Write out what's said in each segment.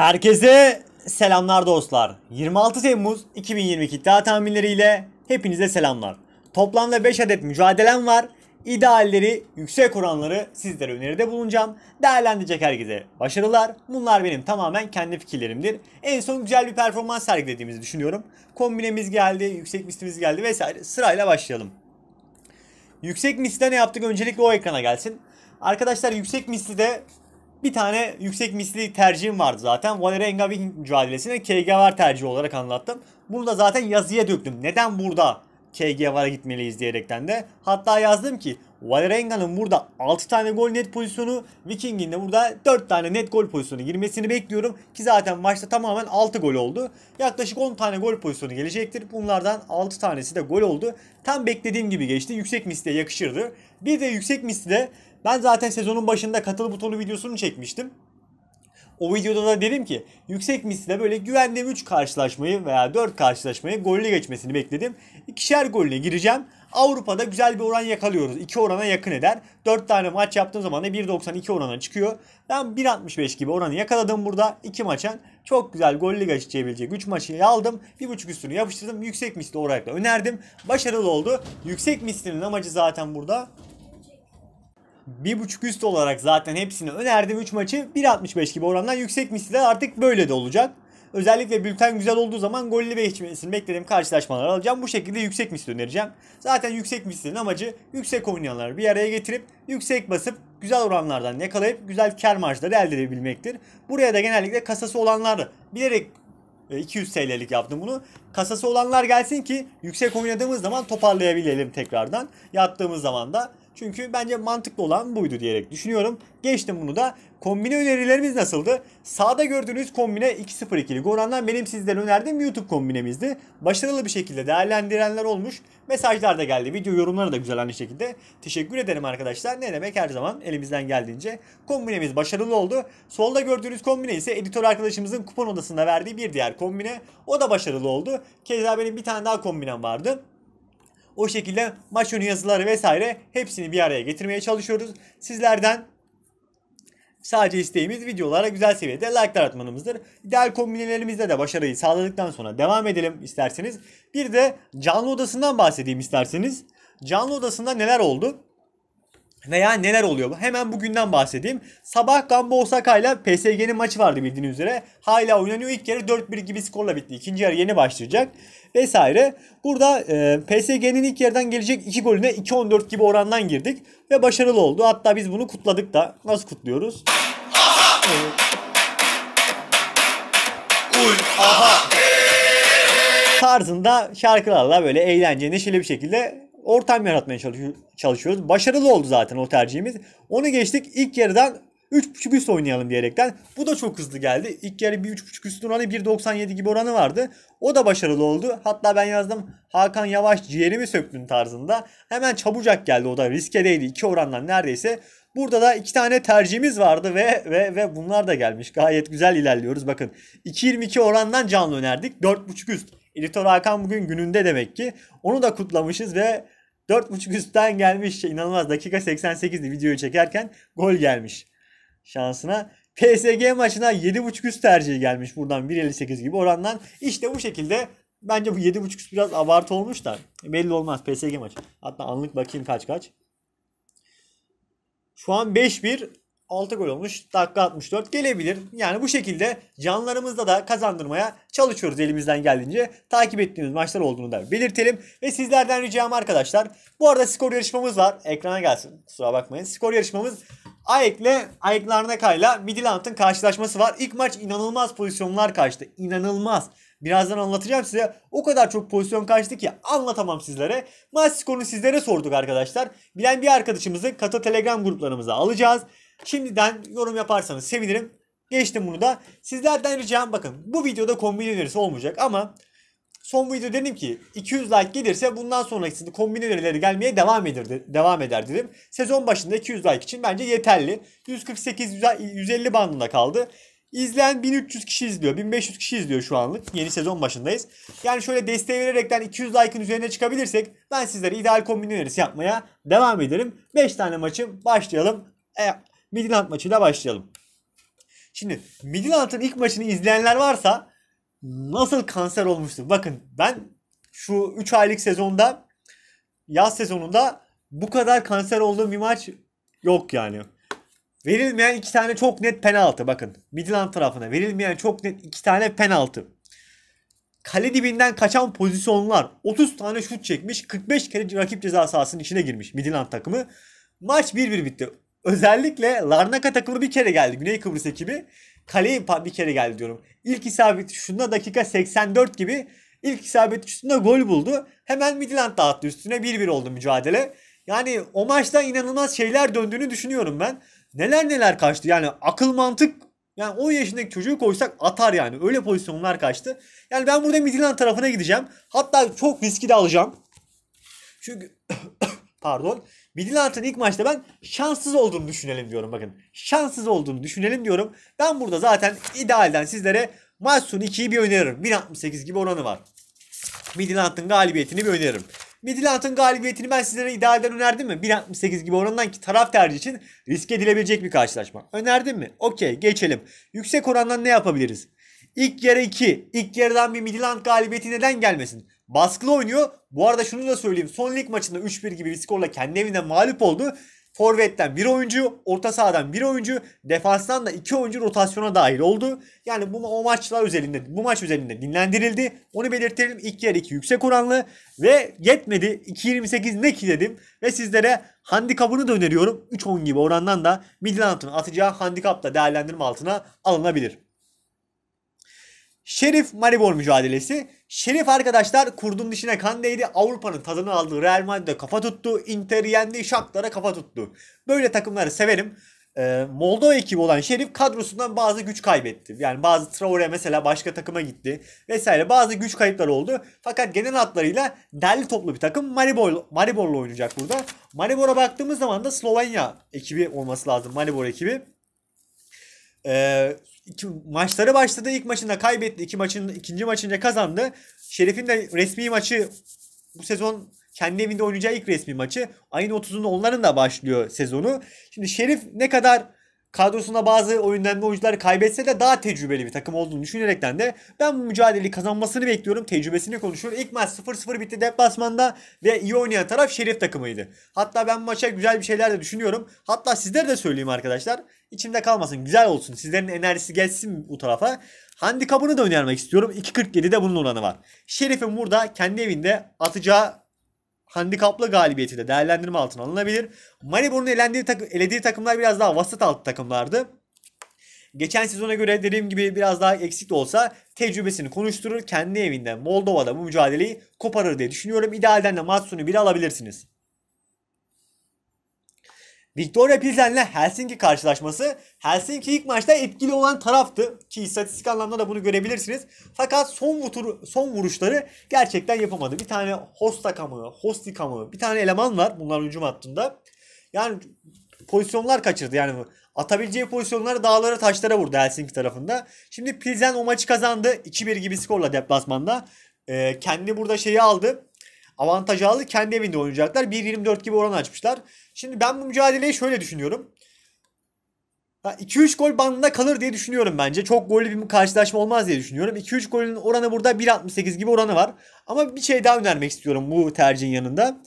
Herkese selamlar dostlar. 26 Temmuz 2022 iddia tahminleriyle hepinize selamlar. Toplamda 5 adet mücadelem var. İdealleri, yüksek oranları sizlere öneride bulunacağım. Değerlendirecek herkese başarılar. Bunlar benim tamamen kendi fikirlerimdir. En son güzel bir performans sergilediğimizi düşünüyorum. Kombinemiz geldi, yüksek mislimiz geldi vesaire. Sırayla başlayalım. Yüksek misli ne yaptık? Öncelikle o ekrana gelsin. Arkadaşlar yüksek misli de bir tane yüksek misli tercihim vardı zaten. Valerenga Viking mücadelesini KG var tercihi olarak anlattım. Bunu da zaten yazıya döktüm. Neden burada KG vara gitmeliyiz diyerekten de. Hatta yazdım ki Valerenga'nın burada 6 tane gol net pozisyonu, Viking'in de burada 4 tane net gol pozisyonu girmesini bekliyorum. Ki zaten maçta tamamen 6 gol oldu. Yaklaşık 10 tane gol pozisyonu gelecektir. Bunlardan 6 tanesi de gol oldu. Tam beklediğim gibi geçti. Yüksek misliye yakışırdı. Bir de yüksek misliye ben zaten sezonun başında katıl butonu videosunu çekmiştim. O videoda da dedim ki yüksek misle böyle güvendiğim 3 karşılaşmayı veya 4 karşılaşmayı golle geçmesini bekledim. İkişer golle gireceğim. Avrupa'da güzel bir oran yakalıyoruz. 2 orana yakın eder. 4 tane maç yaptığım zaman da 1.92 orana çıkıyor. Ben 1.65 gibi oranı yakaladım burada. 2 maçın çok güzel golle geçebilecek 3 maçı aldım. 1.5 üstünü yapıştırdım. Yüksek misli olarak da önerdim. Başarılı oldu. Yüksek mislinin amacı zaten burada 1.5 üst olarak zaten hepsini önerdim. 3 maçı 1.65 gibi orandan yüksek misliler artık böyle de olacak. Özellikle bülten güzel olduğu zaman golli ve geçmesini beklediğim karşılaşmalar alacağım. Bu şekilde yüksek misli önereceğim. Zaten yüksek mislinin amacı yüksek oynayanları bir araya getirip yüksek basıp güzel oranlardan yakalayıp güzel kar marjları elde edebilmektir. Buraya da genellikle kasası olanlar bilerek 200 e, TL'lik yaptım bunu. Kasası olanlar gelsin ki yüksek oynadığımız zaman toparlayabilelim tekrardan. yaptığımız zaman da çünkü bence mantıklı olan buydu diyerek düşünüyorum. Geçtim bunu da. Kombine önerilerimiz nasıldı? Sağda gördüğünüz kombine 2-0-2'lik orandan benim sizden önerdiğim YouTube kombinemizdi. Başarılı bir şekilde değerlendirenler olmuş. Mesajlar da geldi. Video yorumları da güzel aynı şekilde. Teşekkür ederim arkadaşlar. Ne demek her zaman elimizden geldiğince. Kombinemiz başarılı oldu. Solda gördüğünüz kombine ise editör arkadaşımızın kupon odasında verdiği bir diğer kombine. O da başarılı oldu. Keza benim bir tane daha kombinem vardı. O şekilde maç önü yazıları vesaire hepsini bir araya getirmeye çalışıyoruz. Sizlerden Sadece isteğimiz videolara güzel seviyede like'lar atmanımızdır. Diğer kombinelerimizde de başarıyı sağladıktan sonra devam edelim isterseniz. Bir de canlı odasından bahsedeyim isterseniz. Canlı odasında neler oldu? Veya neler oluyor? Hemen bugünden bahsedeyim. Sabah Gamba Osaka ile PSG'nin maçı vardı bildiğiniz üzere. Hala oynanıyor. İlk yarı 4-1 gibi skorla bitti. İkinci yarı yeni başlayacak. Vesaire. Burada e, PSG'nin ilk yerden gelecek 2 golüne 2-14 gibi orandan girdik. Ve başarılı oldu. Hatta biz bunu kutladık da. Nasıl kutluyoruz? Aha! Uy, aha! tarzında şarkılarla böyle eğlence neşeli bir şekilde ortam yaratmaya çalışıyoruz. Başarılı oldu zaten o tercihimiz. Onu geçtik ilk yarıdan 3.5 üst oynayalım diyerekten. Bu da çok hızlı geldi. İlk yarı 1.5 3.5 üstün oranı 1.97 gibi oranı vardı. O da başarılı oldu. Hatta ben yazdım Hakan Yavaş ciğerimi söktün tarzında. Hemen çabucak geldi o da riske değdi. 2 orandan neredeyse. Burada da iki tane tercihimiz vardı ve ve ve bunlar da gelmiş. Gayet güzel ilerliyoruz. Bakın 2.22 orandan canlı önerdik. 4.5 üst. Editör Hakan bugün gününde demek ki. Onu da kutlamışız ve 4.5 üstten gelmiş. Şey, inanılmaz dakika 88'di videoyu çekerken gol gelmiş şansına. PSG maçına 7.5 üst tercihi gelmiş buradan 1.58 gibi orandan. İşte bu şekilde bence bu 7.5 üst biraz abartı olmuş da belli olmaz PSG maçı. Hatta anlık bakayım kaç kaç. Şu an 5-1 6 gol olmuş. Dakika 64 gelebilir. Yani bu şekilde canlarımızda da kazandırmaya çalışıyoruz elimizden geldiğince. Takip ettiğimiz maçlar olduğunu da belirtelim. Ve sizlerden ricam arkadaşlar. Bu arada skor yarışmamız var. Ekrana gelsin. Kusura bakmayın. Skor yarışmamız Ayek'le Ayek kayla Midilant'ın karşılaşması var. İlk maç inanılmaz pozisyonlar kaçtı. İnanılmaz. Birazdan anlatacağım size. O kadar çok pozisyon kaçtı ki anlatamam sizlere. Maç skorunu sizlere sorduk arkadaşlar. Bilen bir arkadaşımızı kata telegram gruplarımıza alacağız. Şimdiden yorum yaparsanız sevinirim. Geçtim bunu da. Sizlerden ricam bakın bu videoda kombin önerisi olmayacak ama son video dedim ki 200 like gelirse bundan sonrakisinde kombin önerileri gelmeye devam eder, devam eder dedim. Sezon başında 200 like için bence yeterli. 148-150 bandında kaldı. İzleyen 1300 kişi izliyor. 1500 kişi izliyor şu anlık. Yeni sezon başındayız. Yani şöyle desteği vererekten 200 like'ın üzerine çıkabilirsek ben sizlere ideal kombin önerisi yapmaya devam ederim. 5 tane maçım başlayalım. E, Midland maçıyla başlayalım. Şimdi Midland'ın ilk maçını izleyenler varsa nasıl kanser olmuştur? Bakın ben şu 3 aylık sezonda yaz sezonunda bu kadar kanser olduğum bir maç yok yani. Verilmeyen iki tane çok net penaltı bakın. Midland tarafına verilmeyen çok net iki tane penaltı. Kale dibinden kaçan pozisyonlar. 30 tane şut çekmiş. 45 kere rakip ceza sahasının içine girmiş Midland takımı. Maç 1-1 bitti. Özellikle Larnaka takımı bir kere geldi. Güney Kıbrıs ekibi. Kaleye bir kere geldi diyorum. İlk isabet şunda dakika 84 gibi ilk isabet şutunda gol buldu. Hemen Midland dağıttı üstüne 1-1 oldu mücadele. Yani o maçta inanılmaz şeyler döndüğünü düşünüyorum ben. Neler neler kaçtı yani akıl mantık yani 10 yaşındaki çocuğu koysak atar yani. Öyle pozisyonlar kaçtı. Yani ben burada Midland tarafına gideceğim. Hatta çok riski de alacağım. Çünkü pardon. Midland'ın ilk maçta ben şanssız olduğunu düşünelim diyorum bakın. Şanssız olduğunu düşünelim diyorum. Ben burada zaten idealden sizlere maç sonu 2'yi bir öneririm. 1.68 gibi oranı var. Midland'ın galibiyetini bir öneririm. Midland'ın galibiyetini ben sizlere idealden önerdim mi? 1.68 gibi orandan ki taraf tercih için riske edilebilecek bir karşılaşma. Önerdim mi? Okey geçelim. Yüksek orandan ne yapabiliriz? İlk yarı 2. İlk yarıdan bir Midland galibiyeti neden gelmesin? Baskılı oynuyor. Bu arada şunu da söyleyeyim. Son lig maçında 3-1 gibi bir skorla kendi evinde mağlup oldu. Forvet'ten bir oyuncu, orta sahadan bir oyuncu, defanstan da iki oyuncu rotasyona dahil oldu. Yani bu o maçlar üzerinde, bu maç üzerinde dinlendirildi. Onu belirtelim. İlk yer iki, yüksek oranlı ve yetmedi. 2.28 ne ki dedim ve sizlere handikapını da öneriyorum. 3.10 gibi orandan da Midland'ın atacağı handikapla değerlendirme altına alınabilir. Şerif Maribor mücadelesi. Şerif arkadaşlar kurdun dişine kan değdi. Avrupa'nın tadını aldı. Real Madrid'e kafa tuttu. Inter yendi. Şaklara kafa tuttu. Böyle takımları severim. Ee, Moldova ekibi olan Şerif kadrosundan bazı güç kaybetti. Yani bazı Traore mesela başka takıma gitti vesaire. Bazı güç kayıpları oldu. Fakat genel hatlarıyla derli toplu bir takım Maribor, Maribor'la oynayacak burada. Maribor'a baktığımız zaman da Slovenya ekibi olması lazım. Maribor ekibi. E, iki, maçları başladı. İlk maçında kaybetti. İki maçın, ikinci maçında kazandı. Şerif'in de resmi maçı bu sezon kendi evinde oynayacağı ilk resmi maçı. Ayın 30'unda onların da başlıyor sezonu. Şimdi Şerif ne kadar kadrosunda bazı oyundan oyuncular kaybetse de daha tecrübeli bir takım olduğunu düşünerekten de ben bu mücadeleyi kazanmasını bekliyorum. Tecrübesini konuşuyorum. İlk maç 0-0 bitti deplasmanda ve iyi oynayan taraf Şerif takımıydı. Hatta ben maça güzel bir şeyler de düşünüyorum. Hatta sizlere de söyleyeyim arkadaşlar. İçimde kalmasın. Güzel olsun. Sizlerin enerjisi gelsin bu tarafa. Handikabını da önermek istiyorum. 2.47'de bunun oranı var. Şerif'in burada kendi evinde atacağı handikaplı de değerlendirme altına alınabilir. Maribor'un elendiği takım, elediği takımlar biraz daha vasat altı takımlardı. Geçen sezona göre dediğim gibi biraz daha eksik de olsa tecrübesini konuşturur. Kendi evinde Moldova'da bu mücadeleyi koparır diye düşünüyorum. İdealden de maç sonu bile alabilirsiniz. Victoria Pilsen'le Helsinki karşılaşması Helsinki ilk maçta etkili olan taraftı ki istatistik anlamda da bunu görebilirsiniz. Fakat son vutur, son vuruşları gerçekten yapamadı. Bir tane Hostaka mı, Hostika mı bir tane eleman var bunlar hücum hattında. Yani pozisyonlar kaçırdı yani atabileceği pozisyonları dağlara taşlara vurdu Helsinki tarafında. Şimdi Pilsen o maçı kazandı 2-1 gibi skorla deplasmanda. Ee, kendi burada şeyi aldı avantajı aldı. Kendi evinde oynayacaklar. 24 gibi oran açmışlar. Şimdi ben bu mücadeleyi şöyle düşünüyorum. 2-3 gol bandında kalır diye düşünüyorum bence. Çok gollü bir karşılaşma olmaz diye düşünüyorum. 2-3 golün oranı burada 1.68 gibi oranı var. Ama bir şey daha önermek istiyorum bu tercihin yanında.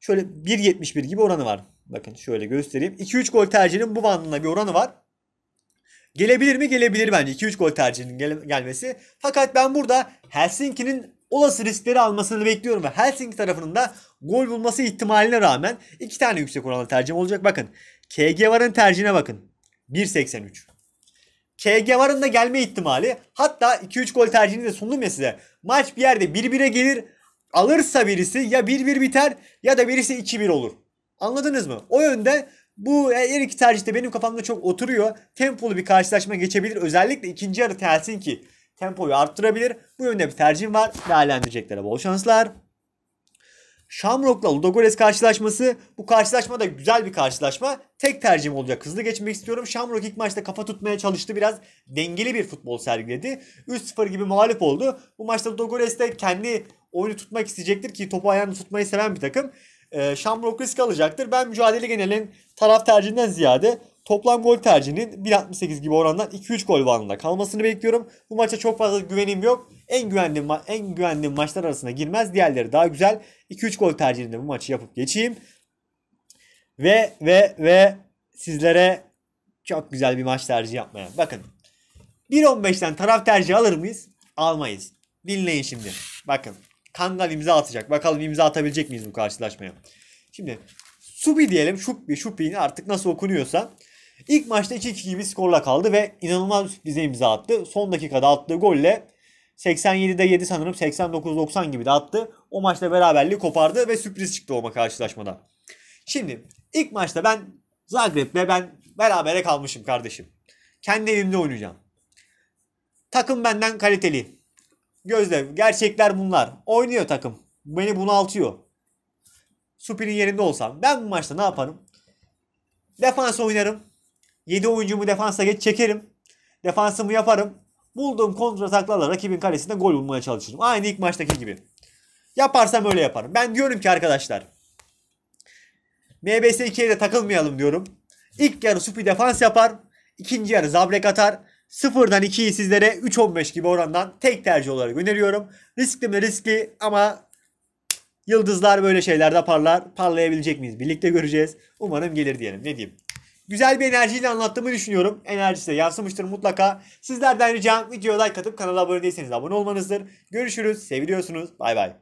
Şöyle 1.71 gibi oranı var. Bakın şöyle göstereyim. 2-3 gol tercihinin bu bandında bir oranı var. Gelebilir mi? Gelebilir bence. 2-3 gol tercihinin gel- gelmesi. Fakat ben burada Helsinki'nin olası riskleri almasını bekliyorum ve Helsinki tarafının da gol bulması ihtimaline rağmen iki tane yüksek oranlı tercihim olacak. Bakın KG Var'ın tercihine bakın. 1.83. KG Var'ın da gelme ihtimali hatta 2-3 gol tercihini de sundum ya size. Maç bir yerde 1-1'e gelir alırsa birisi ya 1-1 biter ya da birisi 2-1 olur. Anladınız mı? O yönde bu her iki tercihte benim kafamda çok oturuyor. Tempolu bir karşılaşma geçebilir. Özellikle ikinci yarı Helsinki tempoyu arttırabilir. Bu yönde bir tercihim var. Değerlendireceklere bol şanslar. Shamrock'la Ludogorets karşılaşması. Bu karşılaşma da güzel bir karşılaşma. Tek tercihim olacak. Hızlı geçmek istiyorum. Shamrock ilk maçta kafa tutmaya çalıştı. Biraz dengeli bir futbol sergiledi. 3-0 gibi mağlup oldu. Bu maçta Ludogorets de kendi oyunu tutmak isteyecektir ki topu ayağını tutmayı seven bir takım. Ee, Shamrock risk alacaktır. Ben mücadele genelin taraf tercihinden ziyade Toplam gol tercihinin 1.68 gibi orandan 2-3 gol bandında kalmasını bekliyorum. Bu maça çok fazla güvenim yok. En güvenli en güvenli maçlar arasına girmez. Diğerleri daha güzel. 2-3 gol tercihinde bu maçı yapıp geçeyim. Ve ve ve sizlere çok güzel bir maç tercihi yapmaya. Bakın. 1.15'ten taraf tercihi alır mıyız? Almayız. Dinleyin şimdi. Bakın. Kangal imza atacak. Bakalım imza atabilecek miyiz bu karşılaşmaya? Şimdi Subi diyelim. Şubi, Şubi'nin artık nasıl okunuyorsa. İlk maçta 2-2 gibi skorla kaldı ve inanılmaz bize imza attı. Son dakikada attığı golle 87'de 7 sanırım 89-90 gibi de attı. O maçta beraberliği kopardı ve sürpriz çıktı o karşılaşmada. Şimdi ilk maçta ben Zagreb'le ben berabere kalmışım kardeşim. Kendi evimde oynayacağım. Takım benden kaliteli. Gözde gerçekler bunlar. Oynuyor takım. Beni bunaltıyor. Supi'nin yerinde olsam ben bu maçta ne yaparım? Defans oynarım. 7 oyuncumu defansa geç çekerim. Defansımı yaparım. Bulduğum kontrataklarla rakibin kalesinde gol bulmaya çalışırım. Aynı ilk maçtaki gibi. Yaparsam öyle yaparım. Ben diyorum ki arkadaşlar. MBS 2'ye de takılmayalım diyorum. İlk yarı Supi defans yapar. ikinci yarı Zabrek atar. Sıfırdan 2'yi sizlere 3-15 gibi orandan tek tercih olarak öneriyorum. Riskli mi riskli ama yıldızlar böyle şeylerde parlar. Parlayabilecek miyiz? Birlikte göreceğiz. Umarım gelir diyelim. Ne diyeyim? güzel bir enerjiyle anlattığımı düşünüyorum. Enerjisi de yansımıştır mutlaka. Sizlerden ricam videoya like atıp kanala abone değilseniz abone olmanızdır. Görüşürüz. seviyorsunuz. Bay bay.